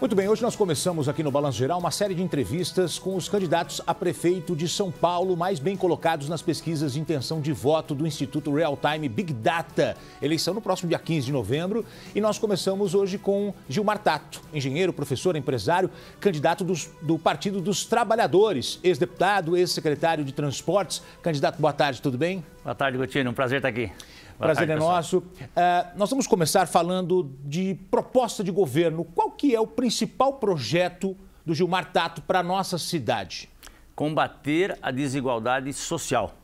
Muito bem, hoje nós começamos aqui no Balanço Geral uma série de entrevistas com os candidatos a prefeito de São Paulo mais bem colocados nas pesquisas de intenção de voto do Instituto Real Time Big Data. Eleição no próximo dia 15 de novembro. E nós começamos hoje com Gilmar Tato, engenheiro, professor, empresário, candidato dos, do Partido dos Trabalhadores, ex-deputado, ex-secretário de Transportes. Candidato, boa tarde, tudo bem? Boa tarde, Gutino. Um prazer estar aqui. Prazer é nosso. Uh, nós vamos começar falando de proposta de governo. Qual que é o principal projeto do Gilmar Tato para a nossa cidade? Combater a desigualdade social.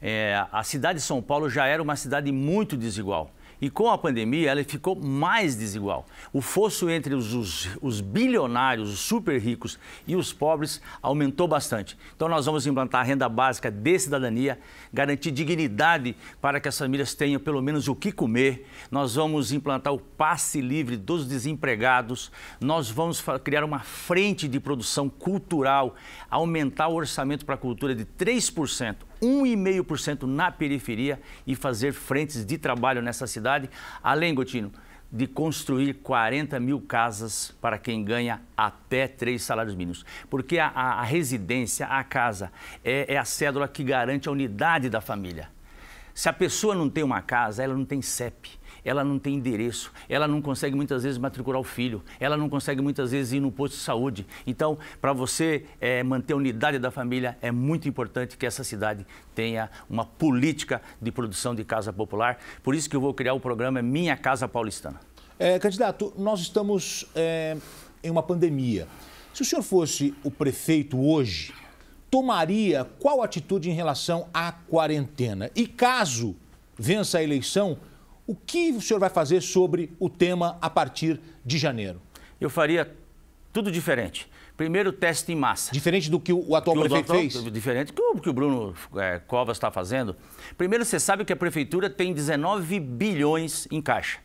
É, a cidade de São Paulo já era uma cidade muito desigual. E com a pandemia, ela ficou mais desigual. O fosso entre os, os, os, bilionários, os super ricos e os pobres aumentou bastante. Então, nós vamos implantar a renda básica de cidadania, garantir dignidade para que as famílias tenham pelo menos o que comer. Nós vamos implantar o passe livre dos desempregados. Nós vamos criar uma frente de produção cultural, aumentar o orçamento para a cultura de 3%. 1,5% na periferia e fazer frentes de trabalho nessa cidade. Além, Gotino, de construir 40 mil casas para quem ganha até três salários mínimos. Porque a, a, a residência, a casa, é, é a cédula que garante a unidade da família. Se a pessoa não tem uma casa, ela não tem CEP ela não tem endereço, ela não consegue muitas vezes matricular o filho, ela não consegue muitas vezes ir no posto de saúde. Então, para você é, manter a unidade da família, é muito importante que essa cidade tenha uma política de produção de casa popular. Por isso que eu vou criar o programa Minha Casa Paulistana. É, candidato, nós estamos é, em uma pandemia. Se o senhor fosse o prefeito hoje, tomaria qual atitude em relação à quarentena? E caso vença a eleição, o que o senhor vai fazer sobre o tema a partir de janeiro? Eu faria tudo diferente. Primeiro teste em massa. Diferente do que o atual que prefeito o fez? Diferente do que o Bruno é, Covas está fazendo. Primeiro, você sabe que a prefeitura tem 19 bilhões em caixa.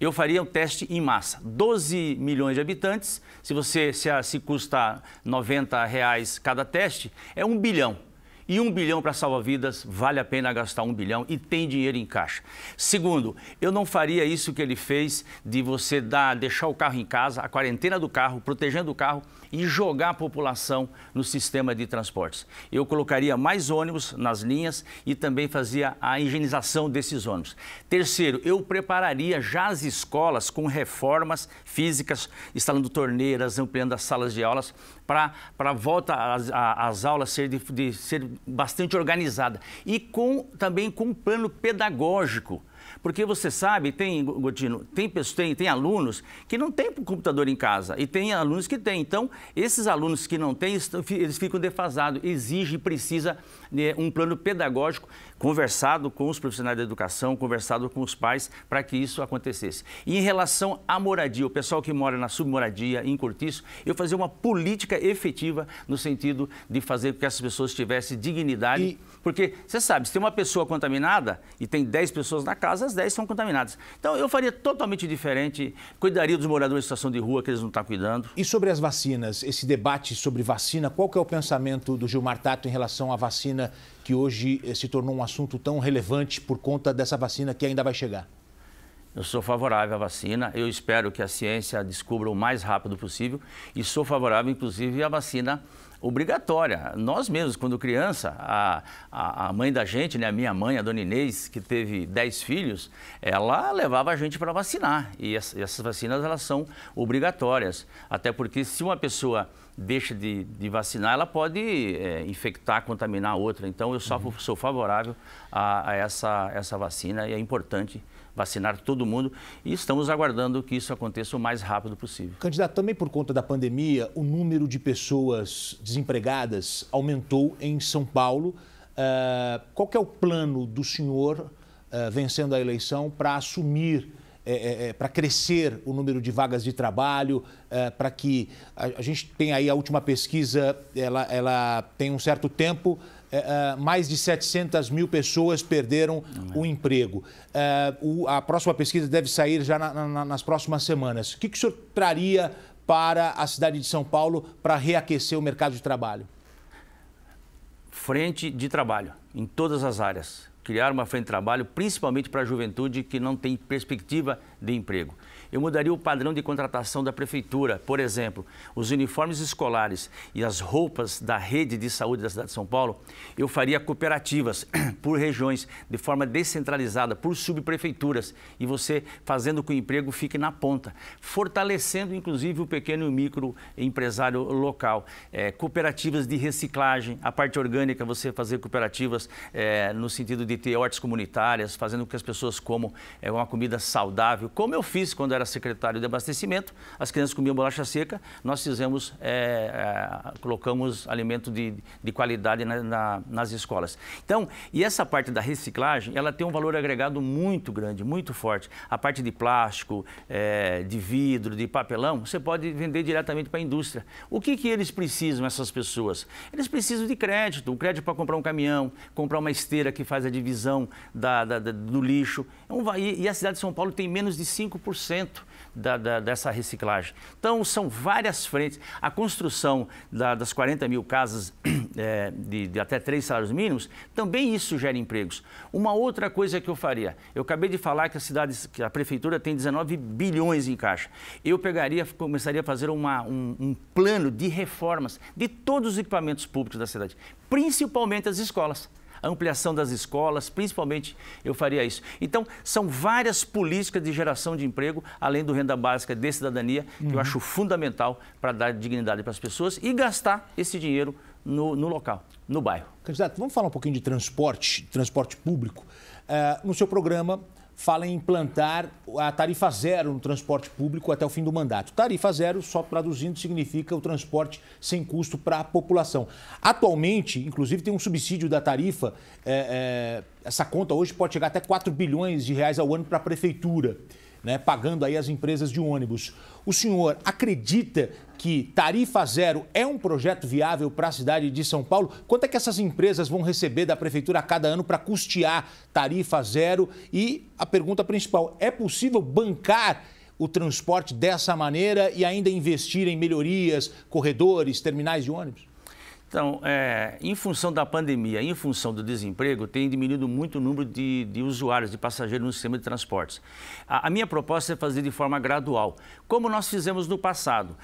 Eu faria um teste em massa. 12 milhões de habitantes, se você se, se custa 90 reais cada teste, é um bilhão. E um bilhão para salva-vidas, vale a pena gastar um bilhão e tem dinheiro em caixa. Segundo, eu não faria isso que ele fez de você dar, deixar o carro em casa, a quarentena do carro, protegendo o carro e jogar a população no sistema de transportes. Eu colocaria mais ônibus nas linhas e também fazia a higienização desses ônibus. Terceiro, eu prepararia já as escolas com reformas físicas, instalando torneiras, ampliando as salas de aulas para a volta às, às aulas ser, de, de, ser bastante organizada. E com, também com um plano pedagógico porque você sabe, tem, Godino, tem, tem, tem alunos que não têm computador em casa e tem alunos que têm. Então, esses alunos que não têm, eles ficam defasados. Exige e precisa né, um plano pedagógico conversado com os profissionais da educação, conversado com os pais para que isso acontecesse. E em relação à moradia, o pessoal que mora na submoradia, em Cortiço, eu fazer uma política efetiva no sentido de fazer com que essas pessoas tivessem dignidade e porque você sabe, se tem uma pessoa contaminada e tem 10 pessoas na casa, as 10 são contaminadas. Então eu faria totalmente diferente, cuidaria dos moradores em situação de rua que eles não estão tá cuidando. E sobre as vacinas, esse debate sobre vacina, qual que é o pensamento do Gilmar Tato em relação à vacina que hoje eh, se tornou um assunto tão relevante por conta dessa vacina que ainda vai chegar? Eu sou favorável à vacina, eu espero que a ciência descubra o mais rápido possível e sou favorável, inclusive, à vacina obrigatória. Nós mesmos, quando criança, a, a, a, mãe da gente, né, a minha mãe, a dona Inês, que teve 10 filhos, ela levava a gente para vacinar. E essas vacinas elas são obrigatórias. Até porque se uma pessoa deixa de, de vacinar, ela pode é, infectar, contaminar outra. Então, eu só uhum. sou favorável a, a essa, essa vacina e é importante vacinar todo mundo e estamos aguardando que isso aconteça o mais rápido possível. Candidato, também por conta da pandemia, o número de pessoas desempregadas aumentou em São Paulo. Uh, qual é o plano do senhor, uh, vencendo a eleição, para assumir é, é, para crescer o número de vagas de trabalho, é, para que a, a, gente tem aí a última pesquisa, ela, ela tem um certo tempo, é, é, mais de 700 mil pessoas perderam o emprego. É, o, a próxima pesquisa deve sair já na, na, nas próximas semanas. O que, que o senhor traria para a cidade de São Paulo para reaquecer o mercado de trabalho? Frente de trabalho, em todas as áreas. Criar uma frente de trabalho, principalmente para a juventude que não tem perspectiva de emprego. Eu mudaria o padrão de contratação da prefeitura. Por exemplo, os uniformes escolares e as roupas da rede de saúde da cidade de São Paulo, eu faria cooperativas por regiões, de forma descentralizada, por subprefeituras. E você fazendo com que o emprego fique na ponta, fortalecendo inclusive o pequeno e micro empresário local. É, cooperativas de reciclagem, a parte orgânica, você fazer cooperativas é, no sentido de ter hortas comunitárias, fazendo com que as pessoas comam é, uma comida saudável, como eu fiz quando era era secretário de abastecimento, as crianças comiam bolacha seca, nós fizemos, é, é, colocamos alimento de, de qualidade na, na, nas escolas. Então, e essa parte da reciclagem, ela tem um valor agregado muito grande, muito forte. A parte de plástico, é, de vidro, de papelão, você pode vender diretamente para a indústria. O que, que eles precisam, essas pessoas? Eles precisam de crédito, um crédito para comprar um caminhão, comprar uma esteira que faz a divisão da, da, da, do lixo. É e a cidade de São Paulo tem menos de 5% da, da, dessa reciclagem. Então, são várias frentes. A construção da, das 40 mil casas é, de, de, até três salários mínimos, também isso gera empregos. Uma outra coisa que eu faria, eu acabei de falar que a cidade, que a prefeitura tem 19 bilhões em caixa. Eu pegaria, começaria a fazer uma, um, um plano de reformas de todos os equipamentos públicos da cidade, principalmente as escolas a ampliação das escolas, principalmente eu faria isso. Então, são várias políticas de geração de emprego, além do renda básica de cidadania, uhum. que eu uhum. acho fundamental para dar dignidade para as pessoas e gastar esse dinheiro no, no, local, no bairro. Candidato, vamos falar um pouquinho de transporte, transporte público. Uh, no seu programa, fala em implantar a tarifa zero no transporte público até o fim do mandato. Tarifa zero, só traduzindo, significa o transporte sem custo para a população. Atualmente, inclusive, tem um subsídio da tarifa. É, é, essa conta hoje pode chegar até 4 bilhões de reais ao ano para a prefeitura né, pagando aí as empresas de ônibus. O senhor acredita que tarifa zero é um projeto viável para a cidade de São Paulo? Quanto é que essas empresas vão receber da prefeitura a cada ano para custear tarifa zero? E a pergunta principal: é possível bancar o transporte dessa maneira e ainda investir em melhorias, corredores, terminais de ônibus? Então, é, em função da pandemia, em função do desemprego, tem diminuído muito o número de, de usuários, de passageiros no sistema de transportes. A, a, minha proposta é fazer de forma gradual, como nós fizemos no passado.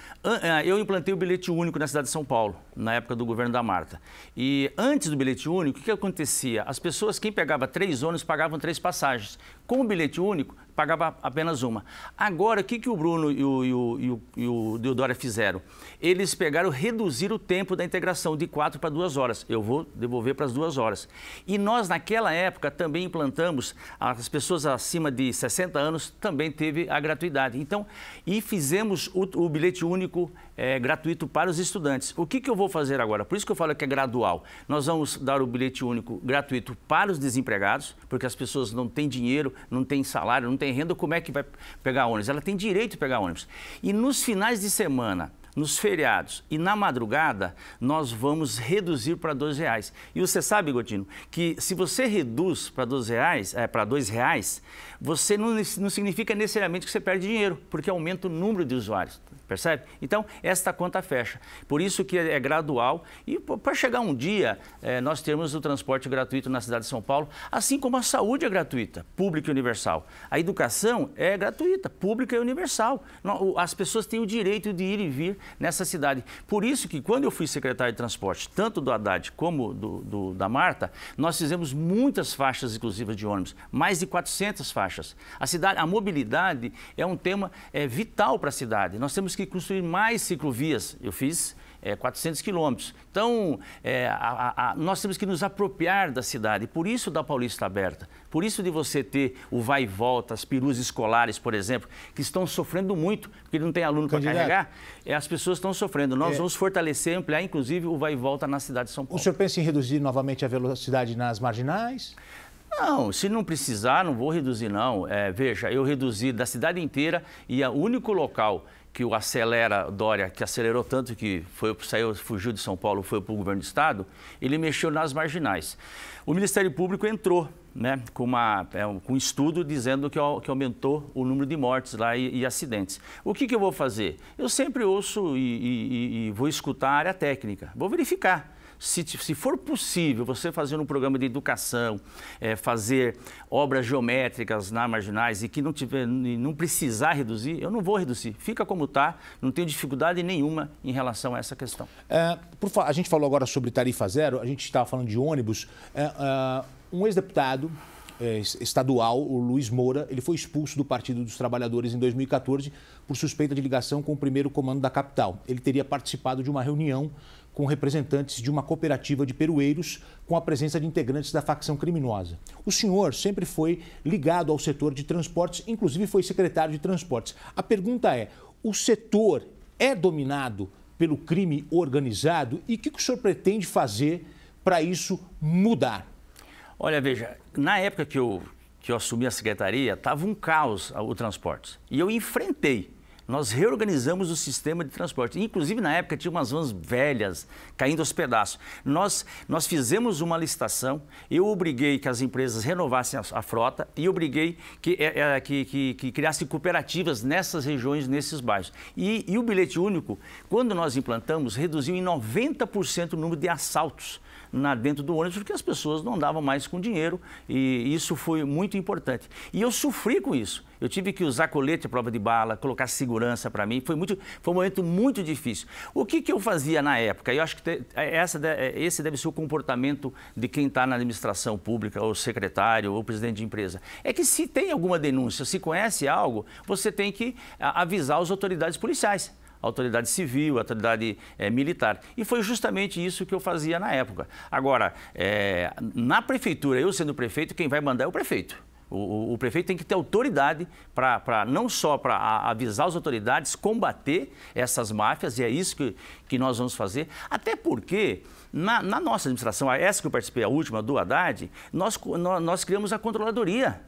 É, eu implantei o bilhete único na cidade de São Paulo, na época do governo da Marta. E antes do bilhete único, o que acontecia? As pessoas, quem pegava três ônibus, pagavam três passagens. Com o bilhete único, pagava apenas uma. Agora, o que, que o Bruno e o, e, o, e, o, e o fizeram? Eles pegaram reduzir o tempo da integração de quatro para duas horas. Eu vou devolver para as duas horas. E nós, naquela época, também implantamos, as pessoas acima de 60 anos também teve a gratuidade. Então, e fizemos o, o bilhete único é, gratuito para os estudantes. O que, que eu vou fazer agora? Por isso que eu falo que é gradual. Nós vamos dar o bilhete único gratuito para os desempregados, porque as pessoas não têm dinheiro, não têm salário, não têm renda, como é que vai pegar ônibus? Ela tem direito de pegar ônibus. E nos finais de semana, nos feriados e na madrugada, nós vamos reduzir para R$ reais. E você sabe, Godino, que se você reduz para R$ reais, é, para R$ reais, você não, não significa necessariamente que você perde dinheiro, porque aumenta o número de usuários. Percebe? Então, esta conta fecha. Por isso que é gradual. E para chegar um dia, é, nós temos o transporte gratuito na cidade de São Paulo, assim como a saúde é gratuita, pública e universal. A educação é gratuita, pública e universal. As pessoas têm o direito de ir e vir nessa cidade. Por isso que quando eu fui secretário de transporte, tanto do Haddad como do, do da Marta, nós fizemos muitas faixas exclusivas de ônibus, mais de 400 faixas. A, cidade, a mobilidade é um tema é, vital para a cidade. Nós temos que construir mais ciclovias. Eu fiz é, 400 quilômetros. Então, é, a, a, nós temos que nos apropriar da cidade. Por isso da Paulista Aberta. Por isso de você ter o vai e volta, as perus escolares, por exemplo, que estão sofrendo muito, porque não tem aluno para carregar. É, as pessoas estão sofrendo. Nós é. vamos fortalecer, ampliar, inclusive, o vai e volta na cidade de São Paulo. O senhor pensa em reduzir novamente a velocidade nas marginais? Não, se não precisar, não vou reduzir, não. É, veja, eu reduzi da cidade inteira e é o único local que o acelera Dória, que acelerou tanto que foi saiu, fugiu de São Paulo, foi para o governo do estado, ele mexeu nas marginais. O Ministério Público entrou né, com, uma, é, com um estudo dizendo que, que aumentou o número de mortes lá e, e acidentes. O que, que, eu vou fazer? Eu sempre ouço e, e, e vou escutar a área técnica, vou verificar se, se for possível você fazer um programa de educação, é, fazer obras geométricas na marginais e que não tiver, não precisar reduzir, eu não vou reduzir. Fica como está, não tenho dificuldade nenhuma em relação a essa questão. É, por, a gente falou agora sobre tarifa zero, a gente estava falando de ônibus. É, é um ex-deputado é, estadual, o Luiz Moura, ele foi expulso do Partido dos Trabalhadores em 2014 por suspeita de ligação com o primeiro comando da capital. Ele teria participado de uma reunião com representantes de uma cooperativa de perueiros, com a presença de integrantes da facção criminosa. O senhor sempre foi ligado ao setor de transportes, inclusive foi secretário de transportes. A pergunta é: o setor é dominado pelo crime organizado e o que o senhor pretende fazer para isso mudar? Olha, veja, na época que eu, que eu assumi a secretaria, estava um caos o transporte. E eu enfrentei. Nós reorganizamos o sistema de transporte. Inclusive, na época, tinha umas vans velhas caindo aos pedaços. Nós, nós fizemos uma licitação, eu obriguei que as empresas renovassem a, a frota e obriguei que, é, é que, que, que criassem cooperativas nessas regiões, nesses bairros. E, e o bilhete único, quando nós implantamos, reduziu em 90% o número de assaltos na, dentro do ônibus, porque as pessoas não andavam mais com dinheiro e isso foi muito importante. E eu sofri com isso. Eu tive que usar colete à prova de bala, colocar segurança para mim. Foi, muito, foi um momento muito difícil. O que, que eu fazia na época? Eu acho que te, é, essa, é, esse deve ser o comportamento de quem está na administração pública, ou secretário, ou presidente de empresa. É que se tem alguma denúncia, se conhece algo, você tem que avisar as autoridades policiais autoridade civil, autoridade é, militar. E foi justamente isso que eu fazia na época. Agora, é, na prefeitura, eu sendo prefeito, quem vai mandar é o prefeito. O, o, o, prefeito tem que ter autoridade para não só para avisar as autoridades, combater essas máfias, e é isso que, que nós vamos fazer. Até porque, na, na nossa administração, essa que eu participei, a última do Haddad, nós, nós, nós criamos a controladoria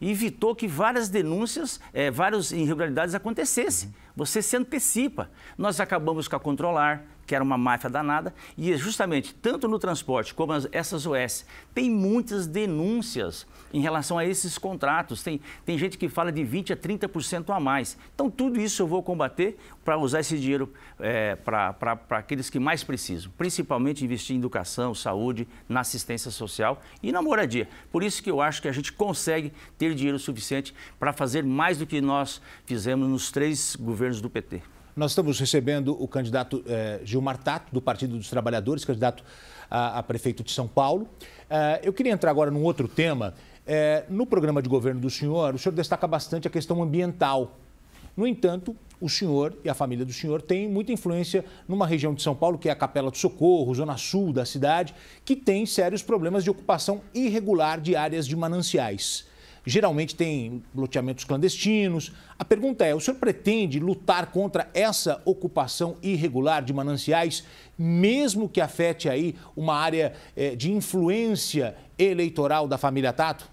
evitou que várias denúncias, é, várias irregularidades acontecessem. Você se antecipa. Nós acabamos com a Controlar, que era uma máfia danada, e é justamente tanto no transporte como essas OS, tem muitas denúncias em relação a esses contratos. Tem, tem gente que fala de 20% a 30% a mais. Então, tudo isso eu vou combater para usar esse dinheiro é, para aqueles que mais precisam, principalmente investir em educação, saúde, na assistência social e na moradia. Por isso que eu acho que a gente consegue ter dinheiro suficiente para fazer mais do que nós fizemos nos três governos do PT. Nós estamos recebendo o candidato eh, Gilmar Tato, do Partido dos Trabalhadores, candidato a, a prefeito de São Paulo. Eh, eu queria entrar agora num outro tema. Eh, no programa de governo do senhor, o senhor destaca bastante a questão ambiental. No entanto, o senhor e a família do senhor têm muita influência numa região de São Paulo, que é a Capela do Socorro, zona sul da cidade, que tem sérios problemas de ocupação irregular de áreas de mananciais geralmente tem loteamentos clandestinos. A pergunta é: o senhor pretende lutar contra essa ocupação irregular de mananciais, mesmo que afete aí uma área eh, de influência eleitoral da família Tato?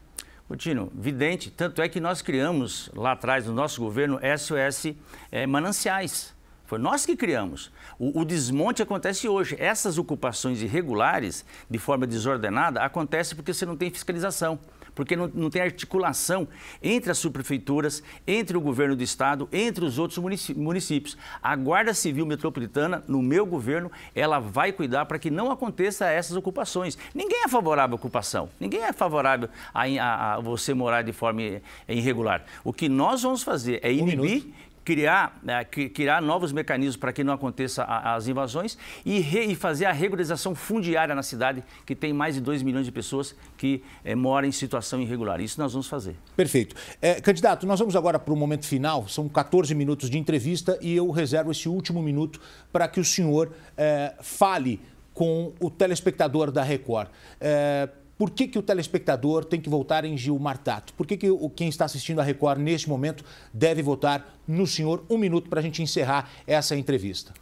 Continuo. vidente, tanto é que nós criamos lá atrás no nosso governo SOS é, eh, Mananciais. Foi nós que criamos. O, o, desmonte acontece hoje. Essas ocupações irregulares, de forma desordenada, acontece porque você não tem fiscalização porque não, não tem articulação entre as subprefeituras, entre o governo do estado, entre os outros municípios. A Guarda Civil Metropolitana, no meu governo, ela vai cuidar para que não aconteça essas ocupações. Ninguém é favorável à ocupação, ninguém é favorável a, a, a você morar de forma irregular. O que nós vamos fazer é inibir um criar, né, criar novos mecanismos para que não aconteça as invasões e, re, e fazer a regularização fundiária na cidade, que tem mais de 2 milhões de pessoas que é, moram em situação irregular. Isso nós vamos fazer. Perfeito. É, candidato, nós vamos agora para o momento final, são 14 minutos de entrevista e eu reservo esse último minuto para que o senhor é, fale com o telespectador da Record. É por que, que o telespectador tem que votar em Gilmar Tato? Por que, que quem está assistindo a Record neste momento deve votar no senhor? Um minuto para a gente encerrar essa entrevista.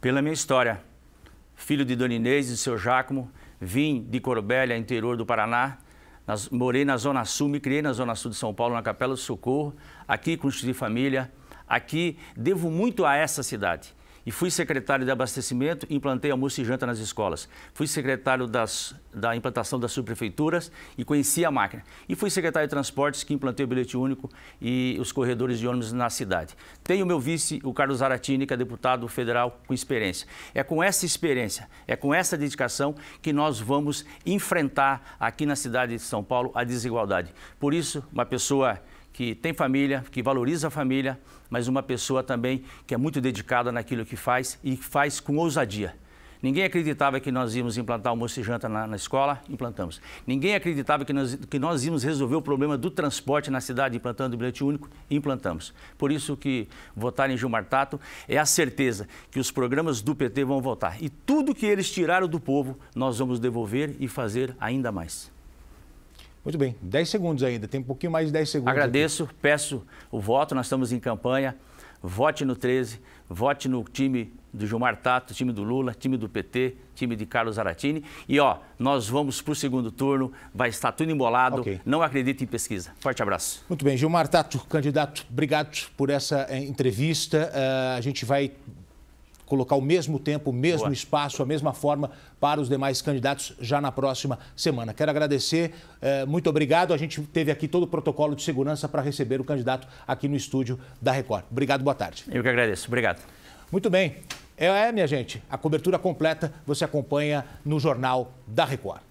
Pela minha história, filho de Dona Inês e do seu Jacomo, vim de Corobélia, interior do Paraná, nas, morei na Zona Sul, me criei na Zona Sul de São Paulo, na Capela do Socorro, aqui construí família, aqui devo muito a essa cidade e fui secretário de abastecimento e implantei almoço e janta nas escolas. Fui secretário das, da implantação das subprefeituras e conheci a máquina. E fui secretário de transportes que implantei o bilhete único e os corredores de ônibus na cidade. Tenho meu vice, o Carlos Aratini, que é deputado federal com experiência. É com essa experiência, é com essa dedicação que nós vamos enfrentar aqui na cidade de São Paulo a desigualdade. Por isso, uma pessoa que tem família, que valoriza a família, mas uma pessoa também que é muito dedicada naquilo que faz e faz com ousadia. Ninguém acreditava que nós íamos implantar almoço e janta na, na escola, implantamos. Ninguém acreditava que nós, que nós íamos resolver o problema do transporte na cidade implantando o bilhete único, implantamos. Por isso que votar em Gilmar Tato é a certeza que os programas do PT vão votar. E tudo que eles tiraram do povo, nós vamos devolver e fazer ainda mais. Muito bem, 10 segundos ainda, tem um pouquinho mais de 10 segundos. Agradeço, aqui. peço o voto, nós estamos em campanha. Vote no 13, vote no time do Gilmar Tato, time do Lula, time do PT, time de Carlos Aratini. E ó, nós vamos para o segundo turno, vai estar tudo embolado. Okay. Não acredite em pesquisa. Forte abraço. Muito bem, Gilmar Tato, candidato, obrigado por essa eh, entrevista. Uh, a gente vai colocar o mesmo tempo, o mesmo Boa. espaço, a mesma forma para os demais candidatos já na próxima semana. Quero agradecer, eh, muito obrigado. A gente teve aqui todo o protocolo de segurança para receber o candidato aqui no estúdio da Record. Obrigado, boa tarde. Eu que agradeço, obrigado. Muito bem. É, é minha gente, a cobertura completa você acompanha no Jornal da Record.